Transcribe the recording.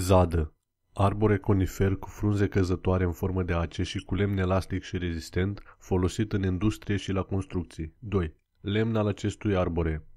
Zadă. Arbore conifer cu frunze căzătoare în formă de ace și cu lemn elastic și rezistent, folosit în industrie și la construcții. 2. Lemn al acestui arbore.